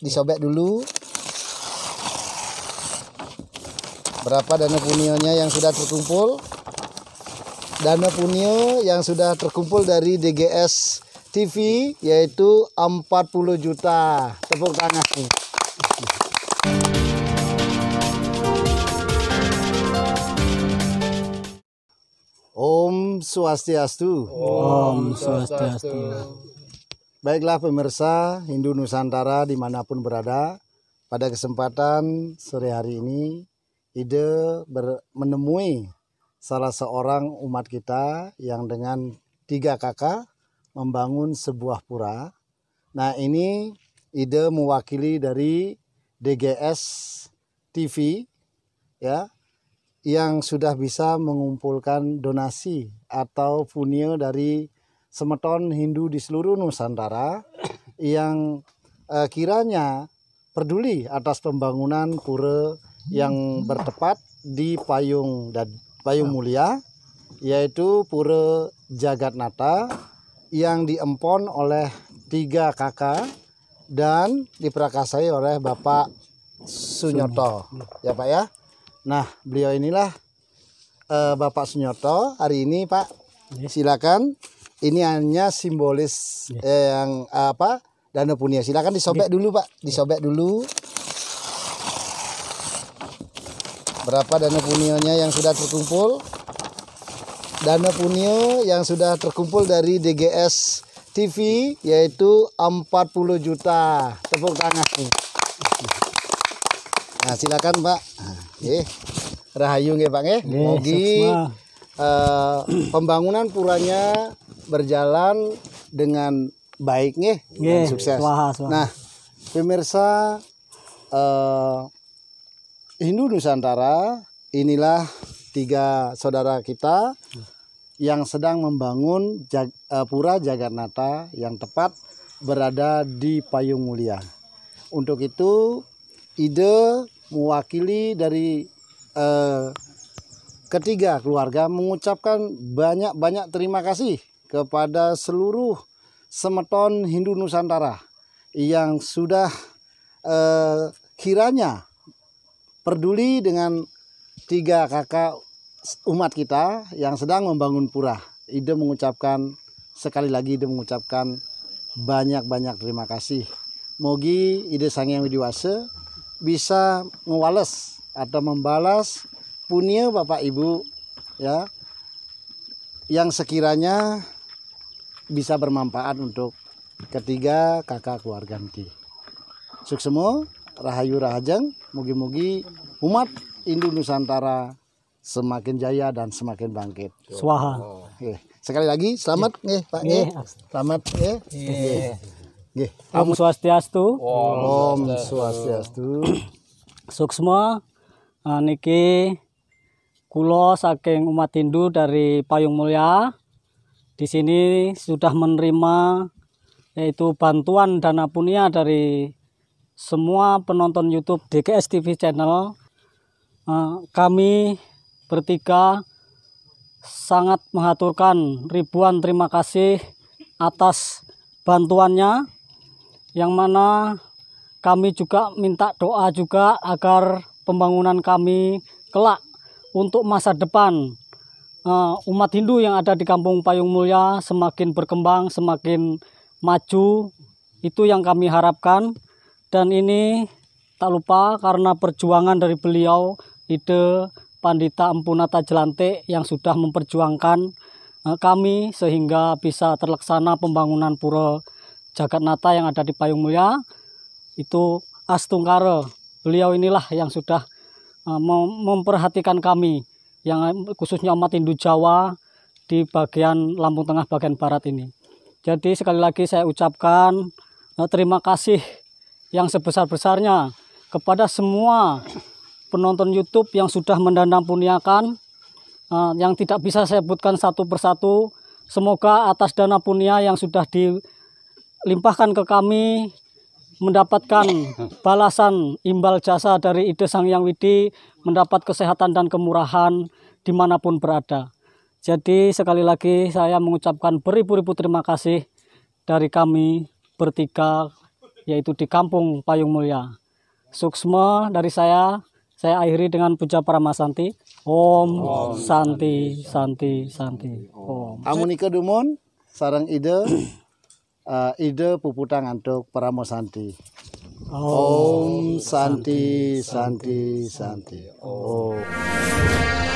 disobek dulu berapa dana punionya yang sudah terkumpul dana punio yang sudah terkumpul dari DGS TV yaitu 40 juta tepuk tangan Om Swastiastu. Om Swastiastu. Baiklah pemirsa Hindu Nusantara dimanapun berada, pada kesempatan sore hari ini ide menemui salah seorang umat kita yang dengan tiga kakak membangun sebuah pura. Nah ini ide mewakili dari DGS TV ya yang sudah bisa mengumpulkan donasi atau funio dari semeton Hindu di seluruh Nusantara yang uh, kiranya peduli atas pembangunan pura yang bertepat di payung dan payung ya. mulia yaitu pura Jagatnata yang diempon oleh tiga kakak dan diperakasai oleh Bapak Sunyoto ya Pak ya. Nah beliau inilah uh, Bapak Sunyoto hari ini Pak iya. silakan ini hanya simbolis yeah. eh, yang apa Danau Punia. Silakan disobek yeah. dulu, Pak. Disobek dulu. Berapa Danau Punionya yang sudah terkumpul? Dana Punio yang sudah terkumpul dari DGS TV yaitu 40 juta. Tepuk tangan. Nah, silakan Pak. Ya, ya. Iya, eh Rahayu nggih Pak nggih. Mugi uh, pembangunan puranya berjalan dengan baik nih, yeah. sukses. Suaha, suaha. Nah, pemirsa uh, Hindu Nusantara, inilah tiga saudara kita yang sedang membangun jag, uh, pura Jagarnata yang tepat berada di Payung Mulia. Untuk itu, ide mewakili dari uh, ketiga keluarga mengucapkan banyak-banyak terima kasih kepada seluruh semeton Hindu Nusantara yang sudah eh, kiranya peduli dengan tiga kakak umat kita yang sedang membangun pura. Ide mengucapkan sekali lagi Ide mengucapkan banyak-banyak terima kasih. Mogi Ide Sang Yang Widiwase bisa mewales atau membalas punya Bapak Ibu ya yang sekiranya bisa bermanfaat untuk ketiga kakak keluarga Niki. semua, Rahayu Rahajeng, mugi-mugi umat Hindu Nusantara semakin jaya dan semakin bangkit. Swaha. Oh. Sekali lagi selamat nih Pak Nih. Selamat Nih. Nggih. Om Swastiastu. Om Swastiastu. Suksma eh, niki Kulo saking umat Hindu dari Payung Mulia, di sini sudah menerima yaitu bantuan dana punya dari semua penonton YouTube DKS TV channel. Eh, kami bertiga sangat mengaturkan ribuan terima kasih atas bantuannya yang mana kami juga minta doa juga agar pembangunan kami kelak untuk masa depan Eh, umat Hindu yang ada di Kampung Payung Mulia semakin berkembang, semakin maju. Itu yang kami harapkan. Dan ini tak lupa karena perjuangan dari beliau ide Pandita Empunata Jelante yang sudah memperjuangkan eh, kami sehingga bisa terlaksana pembangunan pura Jagatnata yang ada di Payung Mulia itu Astungkara. Beliau inilah yang sudah eh, memperhatikan kami yang eh, khususnya umat Hindu Jawa di bagian Lampung Tengah bagian barat ini. Jadi sekali lagi saya ucapkan eh, terima kasih yang sebesar-besarnya kepada semua penonton YouTube yang sudah mendandang puniakan eh, yang tidak bisa saya sebutkan satu persatu. Semoga atas dana punia yang sudah dilimpahkan ke kami mendapatkan balasan imbal jasa dari ide Sang Yang Widi, mendapat kesehatan dan kemurahan dimanapun berada. Jadi sekali lagi saya mengucapkan beribu-ribu terima kasih dari kami bertiga yaitu di Kampung Payung Mulia. Suksma dari saya, saya akhiri dengan puja Santi. Om, Om Santi, Santi, Santi, Santi. Om. Amunika Dumon, sarang ide uh, ide puputan untuk Pramo Santi. Om, oh, Om Santi Santi Santi. Santi. Om. Oh. Oh.